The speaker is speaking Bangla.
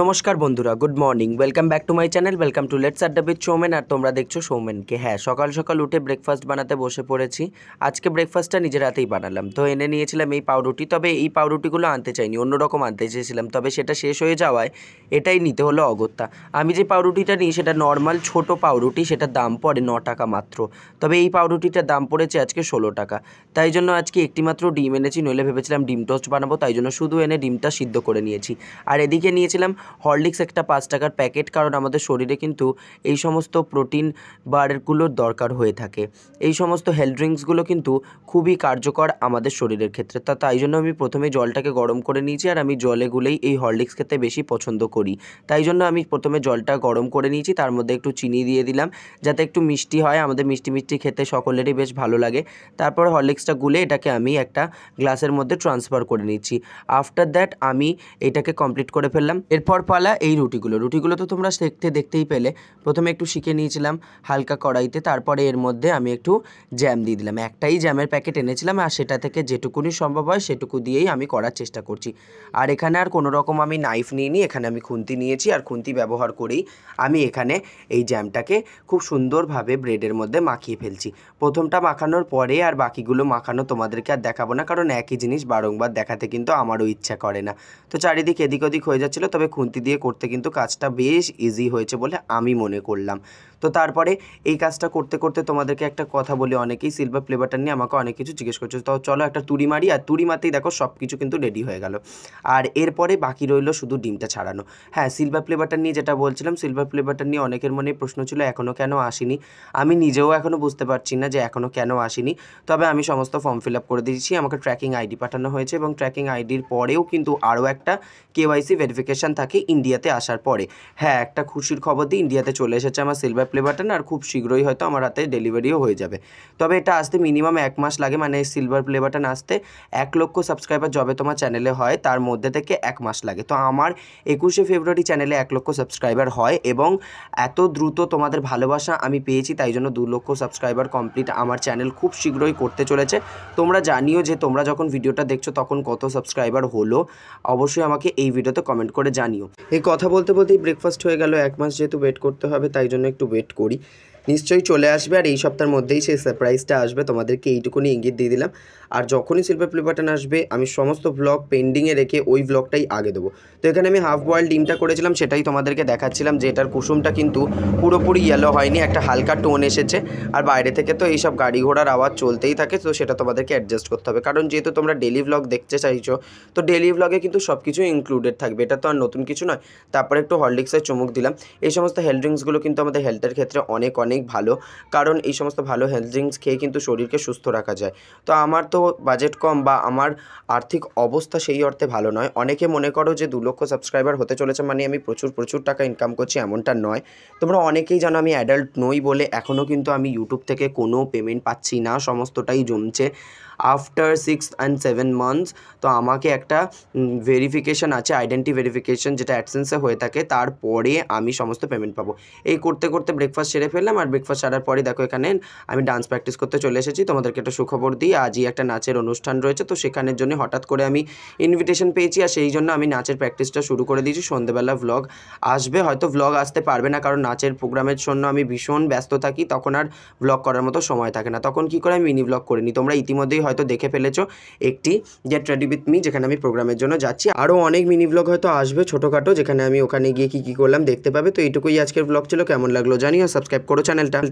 নমস্কার বন্ধুরা good morning welcome back to my channel welcome to let's adda with Soumen আর তোমরা দেখছো সৌমেনকে হ্যাঁ সকাল সকাল উঠে ব্রেকফাস্ট বানাতে বসে পড়েছি আজকে ব্রেকফাস্টটা নিজের হাতেই বানালাম তো এনে নিয়েছিলাম এই পাউরুটি তবে এই পাউরুটিগুলো আনতে চাইনি অন্যরকম আনতে চেয়েছিলাম তবে সেটা শেষ হয়ে যাওয়ায় এটাই নিতে হলো অগত্যা আমি যে পাউরুটিটা নিই সেটা নর্মাল ছোট পাউরুটি সেটা দাম পড়ে ন টাকা মাত্র তবে এই পাউরুটিটার দাম পড়েছে আজকে ষোলো টাকা তাই জন্য আজকে একটি মাত্র ডিম এনেছি নইলে ভেবেছিলাম ডিম টোস্ট বানাবো তাই জন্য শুধু এনে ডিমটা সিদ্ধ করে নিয়েছি আর এদিকে নিয়েছিলাম হরলিক্স একটা পাঁচ টাকার প্যাকেট কারণ আমাদের শরীরে কিন্তু এই সমস্ত প্রোটিন বারগুলোর দরকার হয়ে থাকে এই সমস্ত হেলথ ড্রিঙ্কসগুলো কিন্তু খুবই কার্যকর আমাদের শরীরের ক্ষেত্রে তা তাই জন্য আমি প্রথমে জলটাকে গরম করে নিয়েছি আর আমি জলে গুলেই এই হরলিক্স খেতে বেশি পছন্দ করি তাই জন্য আমি প্রথমে জলটা গরম করে নিয়েছি তার মধ্যে একটু চিনি দিয়ে দিলাম যাতে একটু মিষ্টি হয় আমাদের মিষ্টি মিষ্টি খেতে সকলেরই বেশ ভালো লাগে তারপর হরলিক্সটা গুলে এটাকে আমি একটা গ্লাসের মধ্যে ট্রান্সফার করে নিচ্ছি আফটার দ্যাট আমি এটাকে কমপ্লিট করে ফেললাম এরপর এরপর পালা এই রুটিগুলো রুটিগুলো তো তোমরা দেখতে দেখতেই পেলে প্রথমে একটু শিখে নিয়েছিলাম হালকা কড়াইতে তারপরে এর মধ্যে আমি একটু জ্যাম দিয়ে দিলাম একটাই জ্যামের প্যাকেট এনেছিলাম আর সেটা থেকে যেটুকুনি সম্ভব হয় সেটুকু দিয়েই আমি করার চেষ্টা করছি আর এখানে আর কোনো রকম আমি নাইফ নিইনি এখানে আমি খুন্তি নিয়েছি আর খুন্তি ব্যবহার করেই আমি এখানে এই জ্যামটাকে খুব সুন্দরভাবে ব্রেডের মধ্যে মাখিয়ে ফেলছি প্রথমটা মাখানোর পরে আর বাকিগুলো মাখানো তোমাদেরকে আর দেখাবো না কারণ একই জিনিস বারংবার দেখাতে কিন্তু আমারও ইচ্ছা করে না তো চারিদিক এদিক ওদিক হয়ে যাচ্ছিলো তবে খুন্তি দিয়ে করতে কিন্তু কাজটা বেশ ইজি হয়েছে বলে আমি মনে করলাম তো তারপরে এই কাজটা করতে করতে তোমাদেরকে একটা কথা বলি অনেকেই সিলভার প্লে নিয়ে আমাকে অনেক কিছু জিজ্ঞেস করছে তো চলো একটা তুড়ি মারি আর তুড়ি মারতেই দেখো সব কিছু কিন্তু রেডি হয়ে গেল আর এরপরে বাকি রইল শুধু ডিমটা ছাড়ানো হ্যাঁ সিলভার প্লে নিয়ে যেটা বলছিলাম সিলভার প্লে নিয়ে অনেকের মনে প্রশ্ন ছিল এখনও কেন আসেনি আমি নিজেও এখনও বুঝতে পারছি না যে এখনও কেন আসেনি তবে আমি সমস্ত ফর্ম ফিল আপ করে দিয়েছি আমাকে ট্র্যাকিং আইডি পাঠানো হয়েছে এবং ট্র্যাকিং আইডির পরেও কিন্তু আরও একটা কেওয়াইসি ভেরিফিকেশান থাকে থাকে ইন্ডিয়াতে আসার পরে হ্যাঁ একটা খুশির খবর দিয়ে ইন্ডিয়াতে চলে এসেছে আমার সিলভার প্লে বাটন আর খুব শীঘ্রই হয়তো আমার হাতে ডেলিভারিও হয়ে যাবে তবে এটা আসতে মিনিমাম এক মাস লাগে মানে সিলভার প্লে বাটন আসতে এক লক্ষ সাবস্ক্রাইবার যবে তোমার চ্যানেলে হয় তার মধ্যে থেকে এক মাস লাগে তো আমার একুশে ফেব্রুয়ারি চ্যানেলে এক লক্ষ সাবস্ক্রাইবার হয় এবং এত দ্রুত তোমাদের ভালোবাসা আমি পেয়েছি তাই জন্য দু লক্ষ সাবস্ক্রাইবার কমপ্লিট আমার চ্যানেল খুব শীঘ্রই করতে চলেছে তোমরা জানিও যে তোমরা যখন ভিডিওটা দেখছো তখন কত সাবস্ক্রাইবার হলো অবশ্যই আমাকে এই ভিডিওতে কমেন্ট করে জানিও এই কথা বলতে বলতেই ব্রেকফাস্ট হয়ে গেল এক মাস যেহেতু ওয়েট করতে হবে তাই জন্য একটু ওয়েট করি নিশ্চয়ই চলে আসবে আর এই সপ্তাহের মধ্যেই সেই সারপ্রাইজটা আসবে তোমাদেরকে এইটুকুনি ইঙ্গিত দিয়ে দিলাম আর যখনই শিল্পের প্লে বাটন আসবে আমি সমস্ত ব্লগ পেন্ডিংয়ে রেখে ওই ব্লগটাই আগে দেবো তো এখানে আমি হাফ বয়েল ডিমটা করেছিলাম সেটাই তোমাদেরকে দেখাচ্ছিলাম যে এটার কুসুমটা কিন্তু পুরোপুরি ইয়েলো হয়নি একটা হালকা টোন এসেছে আর বাইরে থেকে তো এইসব গাড়ি ঘোড়ার আওয়াজ চলতেই থাকে তো সেটা তোমাদেরকে অ্যাডজাস্ট করতে হবে কারণ যেহেতু তোমরা ডেলি ব্লগ দেখতে চাইছো তো ডেলি ব্লগে কিন্তু সব কিছু ইনক্লুডেড থাকবে এটা তো আর নতুন কিছু নয় তারপরে একটু হরলিক্সের চমুক দিলাম এই সমস্ত হেল্ড ড্রিঙ্কসগুলো কিন্তু আমাদের হেলথের ক্ষেত্রে অনেক অনেক অনেক ভালো কারণ এই সমস্ত ভালো হেলথ ড্রিঙ্কস খেয়ে কিন্তু শরীরকে সুস্থ রাখা যায় তো আমার তো বাজেট কম বা আমার আর্থিক অবস্থা সেই অর্থে ভালো নয় অনেকে মনে করো যে দু লক্ষ সাবস্ক্রাইবার হতে চলেছে মানে আমি প্রচুর প্রচুর টাকা ইনকাম করছি এমনটা নয় তোমরা অনেকেই জানো আমি অ্যাডাল্ট নই বলে এখনও কিন্তু আমি ইউটিউব থেকে কোনো পেমেন্ট পাচ্ছি না সমস্তটাই জমছে after six and seven months তো আমাকে একটা ভেরিফিকেশান আছে আইডেন্টি ভেরিফিকেশান যেটা অ্যাডসেন্সে হয়ে থাকে তারপরে আমি সমস্ত পেমেন্ট পাবো এই করতে করতে ব্রেকফাস্ট সেরে ফেললাম আর ব্রেকফাস্ট সারার পরে দেখো এখানে আমি ডান্স প্র্যাকটিস করতে চলে এসেছি তোমাদেরকে একটা সুখবর দিই আজই একটা নাচের অনুষ্ঠান রয়েছে তো সেখানের জন্য হঠাৎ করে আমি ইনভিটেশন পেয়েছি আর সেই জন্য আমি নাচের প্র্যাকটিসটা শুরু করে দিয়েছি সন্ধ্যেবেলা ব্লগ আসবে হয়তো ব্লগ আসতে পারবে না কারণ নাচের প্রোগ্রামের জন্য আমি ভীষণ ব্যস্ত থাকি তখন আর ব্লগ করার মতো সময় থাকে না তখন কি করে আমি মিনি ব্লগ করে নিই তোমরা ইতিমধ্যেই হয়তো দেখে ফেলেছো একটি গেট রেডি উইথ মি যেখানে আমি প্রোগ্রামের জন্য যাচ্ছি আরও অনেক মিনি ব্লগ হয়তো আসবে ছোটোখাটো যেখানে আমি ওখানে গিয়ে কী কী করলাম দেখতে পাবে তো এইটুকুই আজকের ব্লগ ছিল কেমন লাগলো জানিও সাবস্ক্রাইব করো চ্যানেলটা